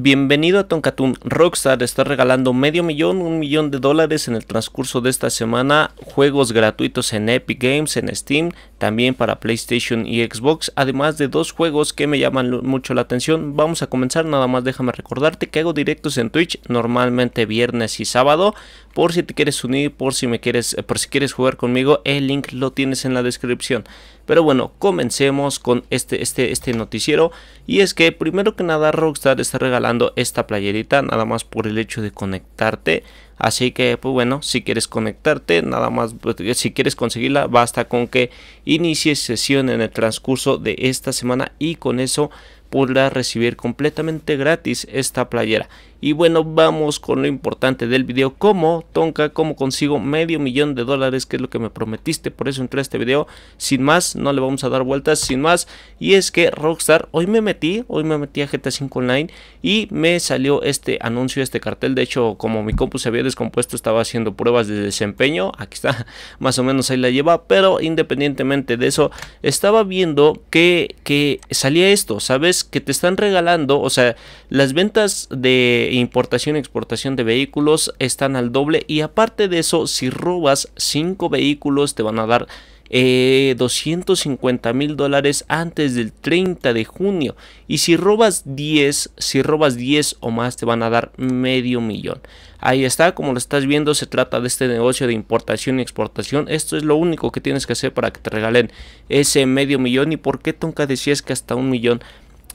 Bienvenido a Tonkatun. Rockstar está regalando medio millón, un millón de dólares en el transcurso de esta semana. Juegos gratuitos en Epic Games, en Steam, también para PlayStation y Xbox. Además de dos juegos que me llaman mucho la atención. Vamos a comenzar. Nada más déjame recordarte que hago directos en Twitch normalmente viernes y sábado. Por si te quieres unir, por si me quieres, eh, por si quieres jugar conmigo, el link lo tienes en la descripción. Pero bueno, comencemos con este, este, este noticiero. Y es que primero que nada Rockstar está regalando esta playerita nada más por el hecho de conectarte. Así que pues bueno, si quieres conectarte, nada más, pues, eh, si quieres conseguirla, basta con que inicies sesión en el transcurso de esta semana y con eso podrás recibir completamente gratis esta playera. Y bueno, vamos con lo importante del video. ¿Cómo, Tonka, cómo consigo medio millón de dólares? Que es lo que me prometiste. Por eso entré a este video. Sin más, no le vamos a dar vueltas. Sin más. Y es que Rockstar, hoy me metí. Hoy me metí a GTA 5 Online. Y me salió este anuncio, este cartel. De hecho, como mi compu se había descompuesto, estaba haciendo pruebas de desempeño. Aquí está. Más o menos ahí la lleva. Pero independientemente de eso, estaba viendo que, que salía esto. ¿Sabes? Que te están regalando. O sea, las ventas de importación y exportación de vehículos están al doble y aparte de eso, si robas 5 vehículos te van a dar 250 eh, mil dólares antes del 30 de junio. Y si robas 10, si robas 10 o más, te van a dar medio millón. Ahí está, como lo estás viendo, se trata de este negocio de importación y exportación. Esto es lo único que tienes que hacer para que te regalen ese medio millón. ¿Y por qué Tonka decías que hasta un millón?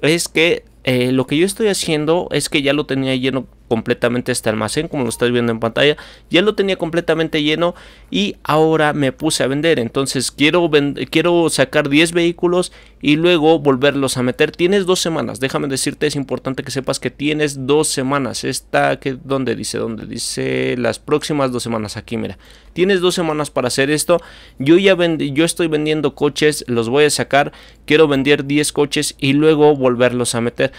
Es que eh, lo que yo estoy haciendo es que ya lo tenía lleno completamente este almacén, como lo estáis viendo en pantalla. Ya lo tenía completamente lleno y ahora me puse a vender. Entonces quiero, quiero sacar 10 vehículos y luego volverlos a meter. Tienes dos semanas, déjame decirte, es importante que sepas que tienes dos semanas. Esta, que, ¿dónde dice? donde dice? Las próximas dos semanas aquí, mira. Tienes dos semanas para hacer esto. Yo ya yo estoy vendiendo coches, los voy a sacar. Quiero vender 10 coches y luego volverlos a meter.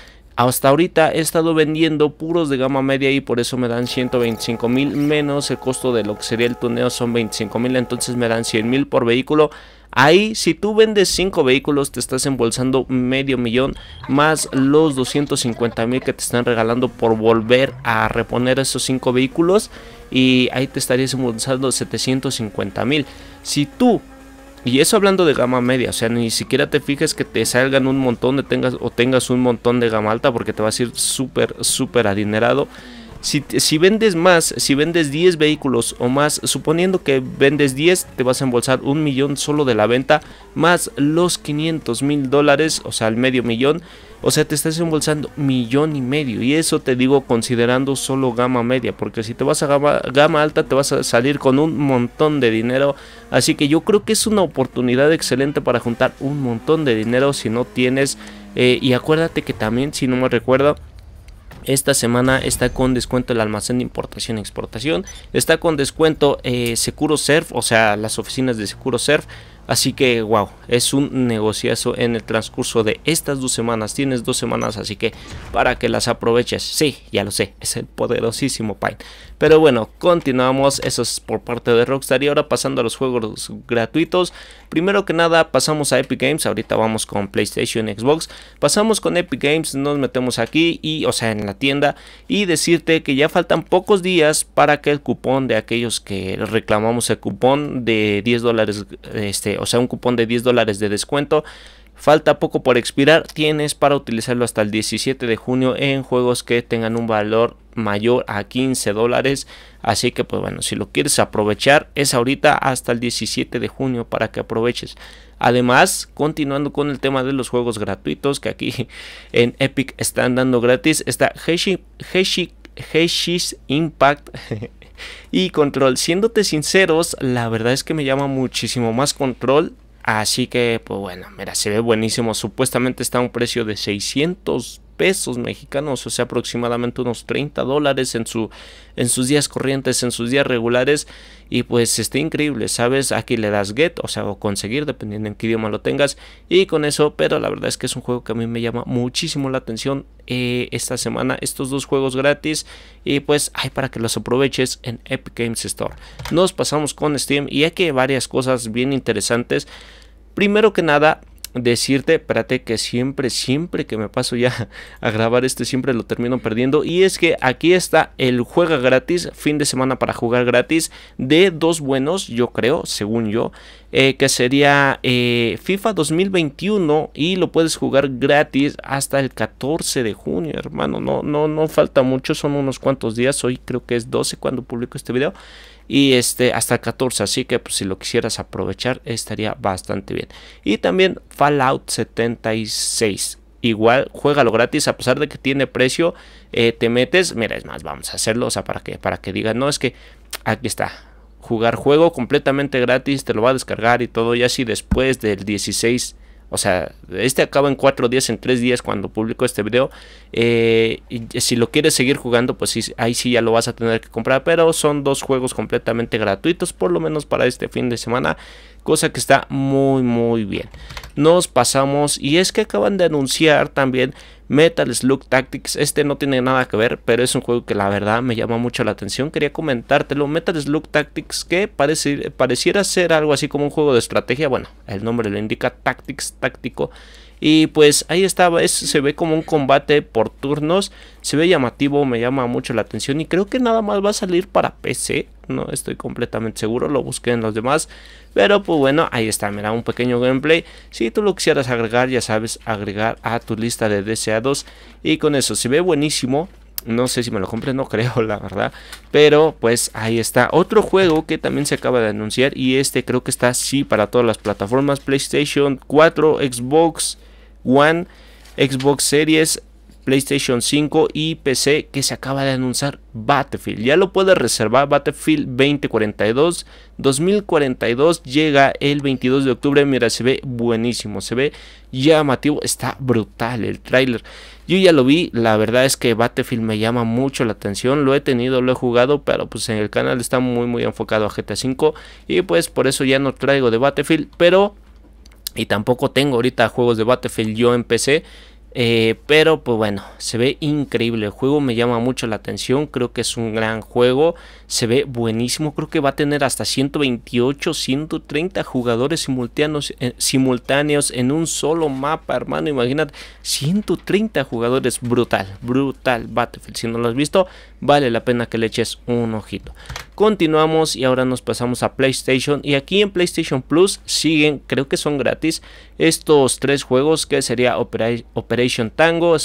Hasta ahorita he estado vendiendo puros de gama media y por eso me dan 125 mil menos el costo de lo que sería el tuneo son 25 mil, entonces me dan 100 mil por vehículo. Ahí, si tú vendes 5 vehículos, te estás embolsando medio millón más los 250 mil que te están regalando por volver a reponer esos 5 vehículos. Y ahí te estarías embolsando 750 mil. Si tú y eso hablando de gama media, o sea, ni siquiera te fijes que te salgan un montón de tengas, o tengas un montón de gama alta porque te vas a ir súper, súper adinerado. Si, si, vendes más, si vendes 10 vehículos o más, suponiendo que vendes 10, te vas a embolsar un millón solo de la venta, más los 500 mil dólares, o sea, el medio millón o sea, te estás embolsando millón y medio. Y eso te digo considerando solo gama media. Porque si te vas a gama, alta te vas a salir con un montón de dinero. Así que yo creo que es una oportunidad excelente para juntar un montón de dinero si no tienes. Eh, y acuérdate que también, si no me recuerdo, esta semana está con descuento el almacén de importación y exportación. Está con descuento eh, Surf, o sea, las oficinas de Seguro Surf. Así que, wow, es un negociazo en el transcurso de estas dos semanas. Tienes dos semanas, así que para que las aproveches. Sí, ya lo sé, es el poderosísimo Pine. Pero bueno, continuamos. Eso es por parte de Rockstar. Y ahora pasando a los juegos gratuitos. Primero que nada, pasamos a Epic Games. Ahorita vamos con PlayStation, Xbox. Pasamos con Epic Games, nos metemos aquí y, o sea, en la tienda. Y decirte que ya faltan pocos días para que el cupón de aquellos que reclamamos el cupón de 10 dólares, este, o sea, un cupón de 10 dólares de descuento. Falta poco por expirar, tienes para utilizarlo hasta el 17 de junio en juegos que tengan un valor mayor a 15 dólares. Así que pues bueno, si lo quieres aprovechar es ahorita hasta el 17 de junio para que aproveches. Además, continuando con el tema de los juegos gratuitos que aquí en Epic están dando gratis, está Heshi, Heshi's Impact. y control. Siéndote sinceros, la verdad es que me llama muchísimo más control Así que, pues bueno, mira, se ve buenísimo. Supuestamente está a un precio de 600 pesos mexicanos, o sea, aproximadamente unos 30 dólares en, su, en sus días corrientes, en sus días regulares. Y pues está increíble, ¿sabes? Aquí le das get, o sea, o conseguir, dependiendo en qué idioma lo tengas. Y con eso, pero la verdad es que es un juego que a mí me llama muchísimo la atención eh, esta semana. Estos dos juegos gratis. Y pues hay para que los aproveches en Epic Games Store. Nos pasamos con Steam y aquí hay varias cosas bien interesantes. Primero que nada, decirte, espérate que siempre, siempre que me paso ya a grabar este, siempre lo termino perdiendo. Y es que aquí está el juega gratis, fin de semana para jugar gratis, de dos buenos, yo creo, según yo, eh, que sería eh, FIFA 2021 y lo puedes jugar gratis hasta el 14 de junio, hermano. No, no, no falta mucho, son unos cuantos días. Hoy creo que es 12 cuando publico este video y este hasta 14 así que pues, si lo quisieras aprovechar estaría bastante bien y también Fallout 76 igual juégalo gratis a pesar de que tiene precio eh, te metes mira es más vamos a hacerlo o sea para que para que digan no es que aquí está jugar juego completamente gratis te lo va a descargar y todo y así después del 16 o sea, este acaba en cuatro días, en tres días cuando publico este video. Eh, y si lo quieres seguir jugando, pues sí, ahí sí ya lo vas a tener que comprar. Pero son dos juegos completamente gratuitos, por lo menos para este fin de semana. Cosa que está muy, muy bien. Nos pasamos. Y es que acaban de anunciar también Metal Slug Tactics. Este no tiene nada que ver, pero es un juego que la verdad me llama mucho la atención. Quería comentártelo. Metal Slug Tactics que pareciera ser algo así como un juego de estrategia. Bueno, el nombre lo indica Tactics táctico y pues ahí estaba, se ve como un combate por turnos, se ve llamativo, me llama mucho la atención y creo que nada más va a salir para PC, no estoy completamente seguro, lo busqué en los demás, pero pues bueno, ahí está, mira, un pequeño gameplay, si tú lo quisieras agregar, ya sabes, agregar a tu lista de deseados y con eso se ve buenísimo, no sé si me lo compré, no creo, la verdad. Pero pues ahí está. Otro juego que también se acaba de anunciar. Y este creo que está sí para todas las plataformas. PlayStation 4, Xbox. One, Xbox Series, PlayStation 5 y PC que se acaba de anunciar Battlefield. Ya lo puedes reservar Battlefield 2042. 2042 llega el 22 de octubre. Mira, se ve buenísimo, se ve llamativo, está brutal el tráiler. Yo ya lo vi, la verdad es que Battlefield me llama mucho la atención, lo he tenido, lo he jugado, pero pues en el canal está muy muy enfocado a GTA 5 y pues por eso ya no traigo de Battlefield, pero y tampoco tengo ahorita juegos de Battlefield yo empecé, eh, pero pues bueno, se ve increíble. El juego me llama mucho la atención. Creo que es un gran juego. Se ve buenísimo. Creo que va a tener hasta 128, 130 jugadores eh, simultáneos en un solo mapa, hermano. Imagínate, 130 jugadores. Brutal, brutal Battlefield. Si no lo has visto, vale la pena que le eches un ojito. Continuamos y ahora nos pasamos a PlayStation y aquí en PlayStation Plus siguen, creo que son gratis, estos tres juegos que sería Operation Tango,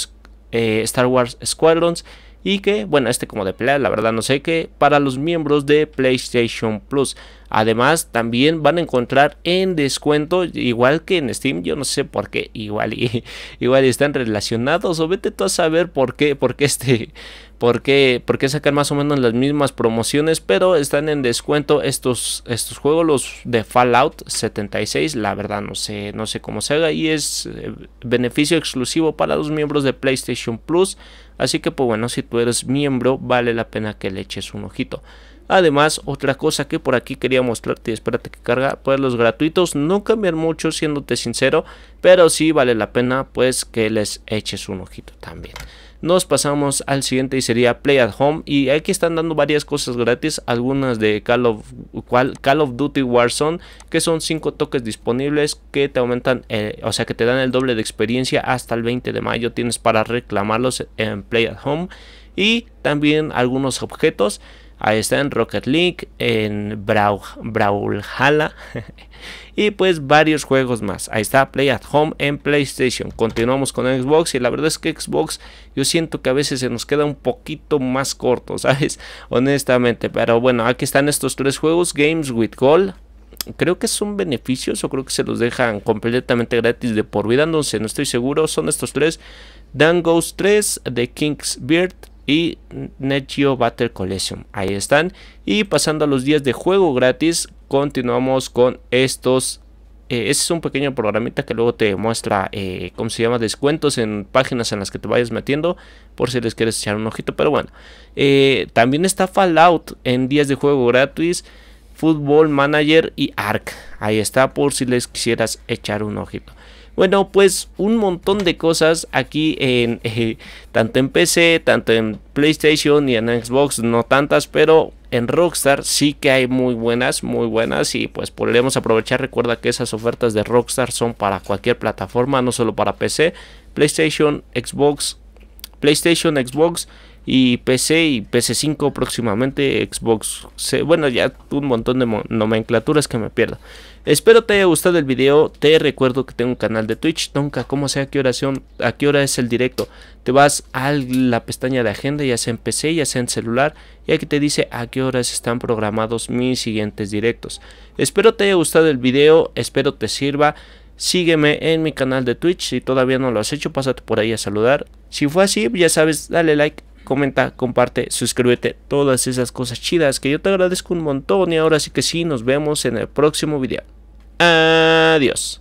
eh, Star Wars Squadrons y que, bueno, este como de pelea, la verdad no sé qué, para los miembros de PlayStation Plus. Además, también van a encontrar en descuento, igual que en Steam, yo no sé por qué, igual, y, igual están relacionados, o vete tú a saber por qué, por qué este, por qué, por sacar más o menos las mismas promociones, pero están en descuento estos, estos juegos, los de Fallout 76, la verdad no sé, no sé cómo se haga, y es eh, beneficio exclusivo para los miembros de PlayStation Plus, así que pues bueno, si tú eres miembro, vale la pena que le eches un ojito. Además, otra cosa que por aquí quería mostrarte, espérate que carga, pues los gratuitos no cambian mucho, siéndote sincero, pero sí vale la pena pues que les eches un ojito también. Nos pasamos al siguiente y sería Play at Home y aquí están dando varias cosas gratis, algunas de Call of, Duty Warzone que son 5 toques disponibles que te aumentan, eh, o sea que te dan el doble de experiencia hasta el 20 de mayo tienes para reclamarlos en Play at Home y también algunos objetos Ahí está en Rocket League, en Brawlhalla y pues varios juegos más. Ahí está Play at Home en PlayStation. Continuamos con Xbox y la verdad es que Xbox yo siento que a veces se nos queda un poquito más corto, ¿sabes? Honestamente, pero bueno, aquí están estos tres juegos, Games with Gold. Creo que son beneficios o creo que se los dejan completamente gratis de por vida, no sé, no estoy seguro. Son estos tres. dangos 3, de King's Beard y NetGeo Battle Collection. Ahí están. Y pasando a los días de juego gratis, continuamos con estos eh, ese es un pequeño programita que luego te muestra, eh, ¿cómo se llama? Descuentos en páginas en las que te vayas metiendo, por si les quieres echar un ojito. Pero bueno, eh, también está Fallout en días de juego gratis, Football Manager y Ark. Ahí está, por si les quisieras echar un ojito. Bueno, pues un montón de cosas aquí en eh, tanto en PC, tanto en PlayStation y en Xbox, no tantas, pero en Rockstar sí que hay muy buenas, muy buenas y pues podremos aprovechar. Recuerda que esas ofertas de Rockstar son para cualquier plataforma, no solo para PC, PlayStation, Xbox, PlayStation, Xbox y PC y PC5 próximamente, Xbox, bueno, ya un montón de nomenclaturas que me pierdo. Espero te haya gustado el video. Te recuerdo que tengo un canal de Twitch. nunca, como sea qué oración, a qué hora es el directo. Te vas a la pestaña de agenda, ya sea en PC, ya sea en celular. Y aquí te dice a qué horas están programados mis siguientes directos. Espero te haya gustado el video. Espero te sirva. Sígueme en mi canal de Twitch. Si todavía no lo has hecho, pásate por ahí a saludar. Si fue así, ya sabes, dale like, comenta, comparte, suscríbete, todas esas cosas chidas que yo te agradezco un montón. Y ahora sí que sí, nos vemos en el próximo video. Adiós.